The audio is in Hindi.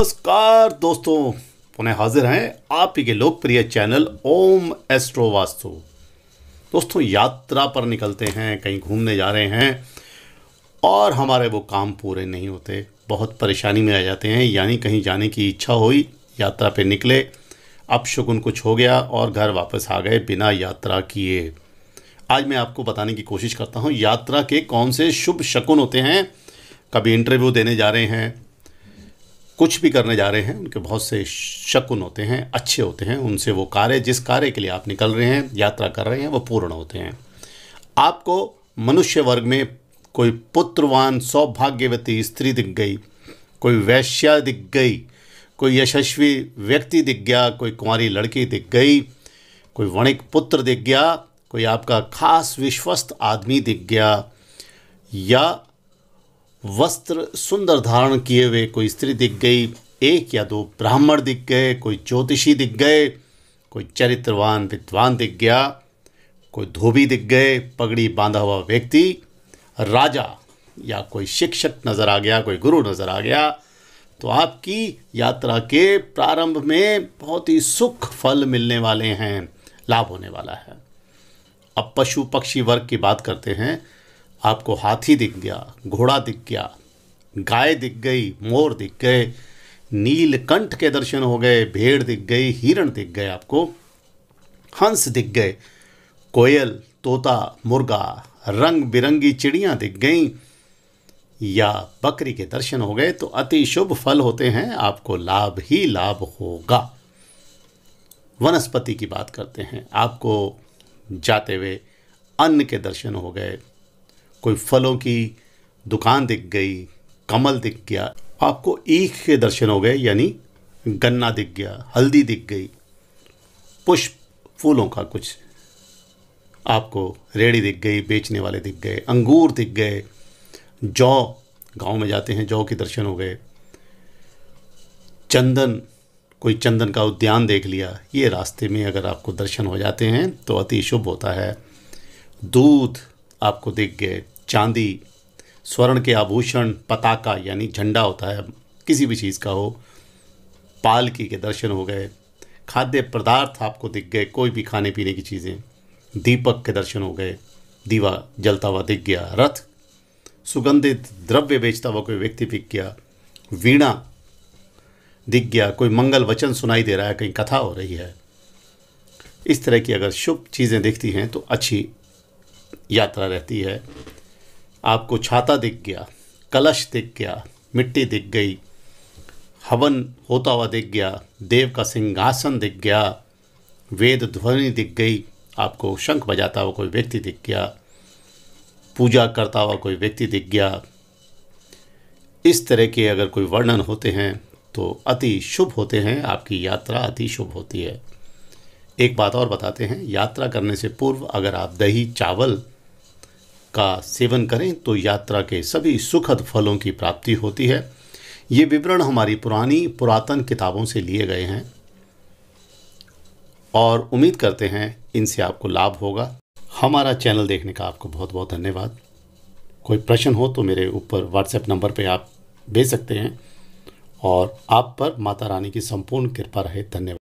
नमस्कार दोस्तों पुनः हाजिर हैं आप ही के लोकप्रिय चैनल ओम एस्ट्रो वास्तु दोस्तों यात्रा पर निकलते हैं कहीं घूमने जा रहे हैं और हमारे वो काम पूरे नहीं होते बहुत परेशानी में आ जाते हैं यानी कहीं जाने की इच्छा हुई यात्रा पे निकले अब शगुन कुछ हो गया और घर वापस आ गए बिना यात्रा किए आज मैं आपको बताने की कोशिश करता हूँ यात्रा के कौन से शुभ शकुन होते हैं कभी इंटरव्यू देने जा रहे हैं कुछ भी करने जा रहे हैं उनके बहुत से शकुन होते हैं अच्छे होते हैं उनसे वो कार्य जिस कार्य के लिए आप निकल रहे हैं यात्रा कर रहे हैं वो पूर्ण होते हैं आपको मनुष्य वर्ग में कोई पुत्रवान सौभाग्यवती स्त्री दिख गई कोई वैश्या दिख गई कोई यशस्वी व्यक्ति दिख गया कोई कुंवारी लड़की दिख गई कोई वणिक पुत्र दिख गया कोई आपका खास विश्वस्त आदमी दिख गया या वस्त्र सुंदर धारण किए हुए कोई स्त्री दिख गई एक या दो ब्राह्मण दिख गए कोई ज्योतिषी दिख गए कोई चरित्रवान विद्वान दिख गया कोई धोबी दिख गए पगड़ी बांधा हुआ व्यक्ति राजा या कोई शिक्षक नज़र आ गया कोई गुरु नज़र आ गया तो आपकी यात्रा के प्रारंभ में बहुत ही सुख फल मिलने वाले हैं लाभ होने वाला है अब पशु पक्षी वर्ग की बात करते हैं आपको हाथी दिख गया घोड़ा दिख गया गाय दिख गई मोर दिख गए नीलकंठ के दर्शन हो गए भेड़ दिख गई हिरण दिख गए आपको हंस दिख गए कोयल तोता मुर्गा रंग बिरंगी चिड़ियाँ दिख गईं या बकरी के दर्शन हो गए तो अति शुभ फल होते हैं आपको लाभ ही लाभ होगा वनस्पति की बात करते हैं आपको जाते हुए अन्न के दर्शन हो गए कोई फलों की दुकान दिख गई कमल दिख गया आपको ईख के दर्शन हो गए यानी गन्ना दिख गया हल्दी दिख गई पुष्प फूलों का कुछ आपको रेड़ी दिख गई बेचने वाले दिख गए अंगूर दिख गए जौ गांव में जाते हैं जौ के दर्शन हो गए चंदन कोई चंदन का उद्यान देख लिया ये रास्ते में अगर आपको दर्शन हो जाते हैं तो अति शुभ होता है दूध आपको दिख गए चांदी स्वर्ण के आभूषण पताका यानी झंडा होता है किसी भी चीज़ का हो पालकी के दर्शन हो गए खाद्य पदार्थ आपको दिख गए कोई भी खाने पीने की चीज़ें दीपक के दर्शन हो गए दीवा जलता हुआ दिख गया रथ सुगंधित द्रव्य बेचता हुआ कोई व्यक्ति दिख गया वीणा दिख गया कोई मंगल वचन सुनाई दे रहा है कहीं कथा हो रही है इस तरह की अगर शुभ चीज़ें दिखती हैं तो अच्छी यात्रा रहती है आपको छाता दिख गया कलश दिख गया मिट्टी दिख गई हवन होता हुआ दिख गया देव का सिंहासन दिख गया वेद ध्वनि दिख गई आपको शंख बजाता हुआ कोई व्यक्ति दिख गया पूजा करता हुआ कोई व्यक्ति दिख गया इस तरह के अगर कोई वर्णन होते हैं तो अति शुभ होते हैं आपकी यात्रा अति शुभ होती है एक बात और बताते हैं यात्रा करने से पूर्व अगर आप दही चावल का सेवन करें तो यात्रा के सभी सुखद फलों की प्राप्ति होती है ये विवरण हमारी पुरानी पुरातन किताबों से लिए गए हैं और उम्मीद करते हैं इनसे आपको लाभ होगा हमारा चैनल देखने का आपको बहुत बहुत धन्यवाद कोई प्रश्न हो तो मेरे ऊपर व्हाट्सएप नंबर पे आप भेज सकते हैं और आप पर माता रानी की संपूर्ण कृपा रहे धन्यवाद